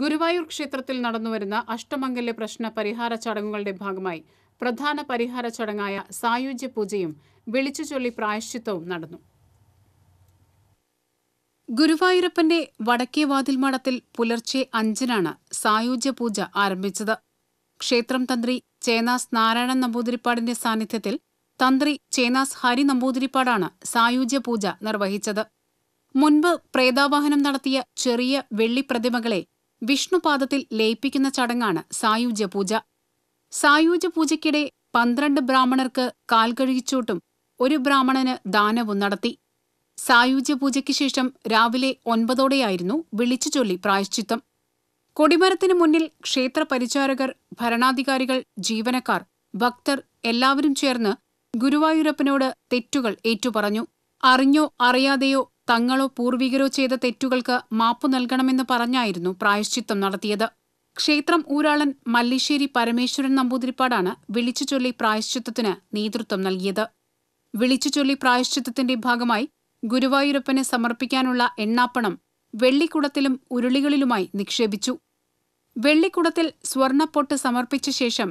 ഗുരുവായൂർ ക്ഷേത്രത്തിൽ നടന്നുവരുന്ന അഷ്ടമംഗല്യ പ്രശ്ന പരിഹാര ചടങ്ങുകളുടെ ഭാഗമായി പ്രധാന പരിഹാര ചടങ്ങായ സായുജ്യ പൂജയും വിളിച്ചുചൊല്ലി പ്രായശ്ചിത്തവും നടന്നു ഗുരുവായൂരപ്പന്റെ വടക്കേ വാതിൽമാടത്തിൽ പുലർച്ചെ അഞ്ചിനാണ് സായുജ്യ പൂജ ആരംഭിച്ചത് ക്ഷേത്രം തന്ത്രി ചേനാസ് നാരായണൻ നമ്പൂതിരിപ്പാടിന്റെ സാന്നിധ്യത്തിൽ തന്ത്രി ചേനാസ് ഹരി നമ്പൂതിരിപ്പാടാണ് സായുജ്യ പൂജ നിർവഹിച്ചത് മുൻപ് പ്രേതാവാഹനം നടത്തിയ ചെറിയ വെള്ളിപ്രതിമകളെ വിഷ്ണുപാദത്തിൽ ലയിപ്പിക്കുന്ന ചടങ്ങാണ് സായുജ്യ പൂജ സായുജ്യ പൂജയ്ക്കിടെ പന്ത്രണ്ട് ബ്രാഹ്മണർക്ക് കാൽ കഴുകിച്ചൂട്ടും ഒരു ബ്രാഹ്മണന് ദാനവും നടത്തി സായുജ്യ പൂജയ്ക്ക് ശേഷം രാവിലെ ഒൻപതോടെയായിരുന്നു ചൊല്ലി പ്രായശ്ചിത്തം കൊടിമരത്തിന് മുന്നിൽ ക്ഷേത്ര പരിചാരകർ ഭരണാധികാരികൾ ജീവനക്കാർ ഭക്തർ എല്ലാവരും ചേർന്ന് ഗുരുവായൂരപ്പനോട് തെറ്റുകൾ ഏറ്റുപറഞ്ഞു അറിഞ്ഞോ അറിയാതെയോ തങ്ങളോ പൂർവികരോ ചെയ്ത തെറ്റുകൾക്ക് മാപ്പു നൽകണമെന്ന് പറഞ്ഞായിരുന്നു പ്രായശ്ചിത്തം നടത്തിയത് ക്ഷേത്രം ഊരാളൻ മല്ലിശ്ശേരി പരമേശ്വരൻ നമ്പൂതിരിപ്പാടാണ് വിളിച്ചു ചൊല്ലി പ്രായശ്ചിത്തത്തിന് നേതൃത്വം നൽകിയത് വിളിച്ചു ചൊല്ലി പ്രായശ്ചിത്തത്തിന്റെ ഭാഗമായി ഗുരുവായൂരപ്പന് സമർപ്പിക്കാനുള്ള എണ്ണാപ്പണം വെള്ളിക്കുടത്തിലും ഉരുളികളിലുമായി നിക്ഷേപിച്ചു വെള്ളിക്കുടത്തിൽ സ്വർണ്ണപ്പൊട്ട് സമർപ്പിച്ച ശേഷം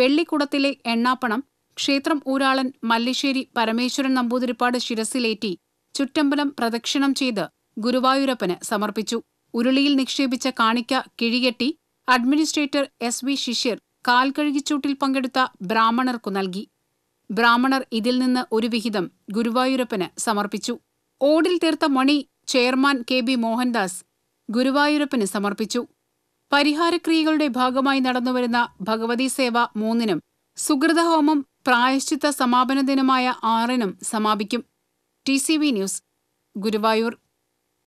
വെള്ളിക്കുടത്തിലെ എണ്ണാപ്പണം ക്ഷേത്രം ഊരാളൻ മല്ലിശ്ശേരി പരമേശ്വരൻ നമ്പൂതിരിപ്പാട് ശിരസിലേറ്റി ചുറ്റമ്പലം പ്രദക്ഷിണം ചെയ്ത് ഗുരുവായൂരപ്പന് സമർപ്പിച്ചു ഉരുളിയിൽ നിക്ഷേപിച്ച കാണിക്ക കിഴികെട്ടി അഡ്മിനിസ്ട്രേറ്റർ എസ് വി ശിഷ്യർ കാൽകഴുകിച്ചൂട്ടിൽ പങ്കെടുത്ത ബ്രാഹ്മണർക്കു നൽകി ബ്രാഹ്മണർ ഇതിൽ നിന്ന് ഒരു വിഹിതം ഗുരുവായൂരപ്പന് സമർപ്പിച്ചു ഓടിൽ തീർത്ത മണി ചെയർമാൻ കെ ബി മോഹൻദാസ് ഗുരുവായൂരപ്പന് സമർപ്പിച്ചു പരിഹാരക്രിയകളുടെ ഭാഗമായി നടന്നുവരുന്ന ഭഗവതി സേവ മൂന്നിനും സുഹൃതഹോമം പ്രായശ്ചിത്ത സമാപന ദിനമായ ആറിനും സമാപിക്കും T C V news Guruvayur